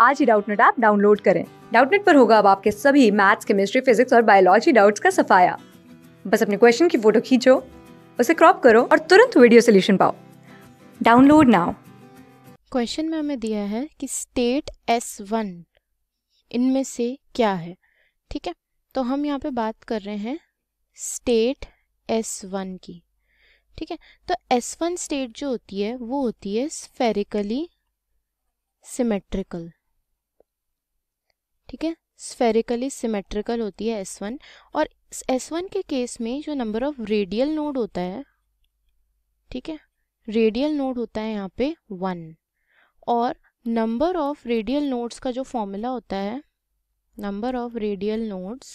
आज ही Doubtnut app download करें डाउटनेट पर होगा अब आपके सभी मैथ्स केमिस्ट्री फिजिक्स और बायोलॉजी डाउट्स का सफाया बस अपने क्वेश्चन की फोटो खींचो उसे क्रॉप करो और तुरंत वीडियो सोल्यूशन पाओ डाउनलोड नाउ क्वेश्चन में हमें दिया है कि स्टेट एस वन इनमें से क्या है ठीक है तो हम यहाँ पे बात कर रहे हैं स्टेट एस वन की ठीक है तो एस वन स्टेट जो होती है वो होती है स्फेरिकली सिमेट्रिकल ठीक है स्फेरिकली सिमेट्रिकल होती है एस वन और एस वन के केस में जो नंबर ऑफ रेडियल नोड होता है ठीक है रेडियल नोड होता है यहाँ पे वन और नंबर ऑफ रेडियल नोड्स का जो फॉर्मूला होता है number of radial nodes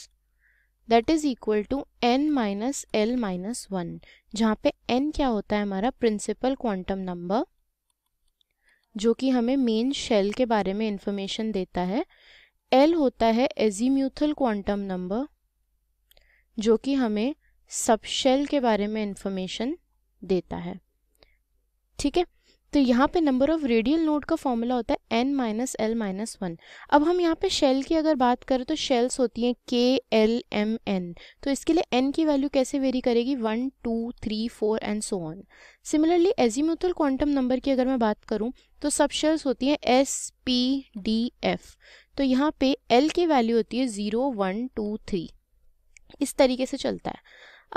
that is equal to N minus L minus one जहाँ पे एन क्या होता है हमारा प्रिंसिपल क्वांटम नंबर जो कि हमें मेन शेल के बारे में इंफॉर्मेशन देता है एल होता है एजीम्यूथल क्वांटम नंबर जो कि हमें सबशेल के बारे में इंफॉर्मेशन देता है ठीक है तो यहाँ पे नंबर ऑफ रेडियल नोड का फॉर्मूला होता है N minus L minus one अब हम यहाँ पे शेल की अगर बात करें तो शेल्स होती हैं के एल एम एन तो इसके लिए एन की वैल्यू कैसे वेरी करेगी one two three four and so on similarly azimuthal quantum number की अगर मैं बात करूँ तो सब शेल्स होती हैं एस पी डी एफ तो यहाँ पे एल की वैल्यू होती है ज़ीरो वन टू थ्री इस तरीके से चलता है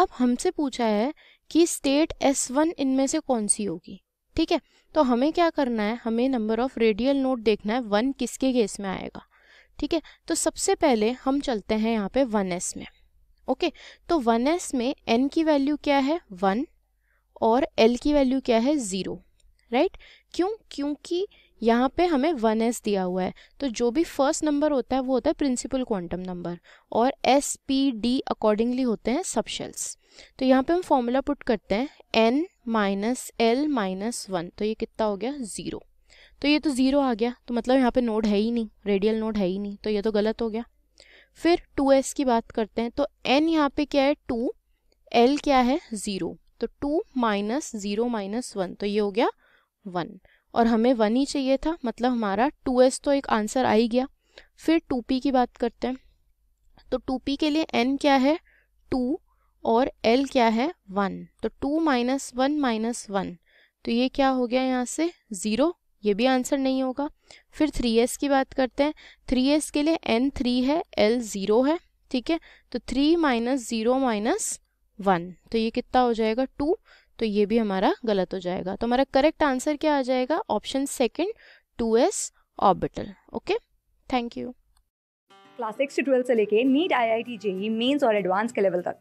अब हमसे पूछा है कि स्टेट एस वन इनमें से कौन सी होगी ठीक है तो हमें क्या करना है हमें नंबर ऑफ रेडियल नोट देखना है वन किसके केस में आएगा ठीक है तो सबसे पहले हम चलते हैं यहाँ पे वन एस में ओके तो वन एस में एन की वैल्यू क्या है वन और एल की वैल्यू क्या है ज़ीरो राइट क्यों क्योंकि यहाँ पे हमें वन एस दिया हुआ है तो जो भी फर्स्ट नंबर होता है वो होता है प्रिंसिपल क्वांटम नंबर और एस पी डी अकॉर्डिंगली होते हैं सबशेल्स तो यहाँ पे हम फॉर्मूला पुट करते हैं N minus L minus one तो ये कितना हो गया ज़ीरो तो ये तो ज़ीरो आ गया तो मतलब यहाँ पे नोड है ही नहीं रेडियल नोड है ही नहीं तो ये तो गलत हो गया फिर टू एस की बात करते हैं तो एन यहाँ पे क्या है टू एल क्या है ज़ीरो तो two minus zero minus one तो ये हो गया वन और हमें वन ही चाहिए था मतलब हमारा टू एस तो एक आंसर आ ही गया फिर टू पी की बात करते हैं तो टू पी के लिए एन क्या है टू और एल क्या है वन तो two minus one minus one तो ये क्या हो गया यहाँ से ज़ीरो ये भी आंसर नहीं होगा फिर थ्री एस की बात करते हैं थ्री एस के लिए एन थ्री है एल ज़ीरो है ठीक है तो three minus zero minus one तो ये कितना हो जाएगा टू तो ये भी हमारा गलत हो जाएगा तो हमारा करेक्ट आंसर क्या आ जाएगा option second two S orbital okay thank you class six से लेके NEET I I T J mains और एडवांस के लेवल तक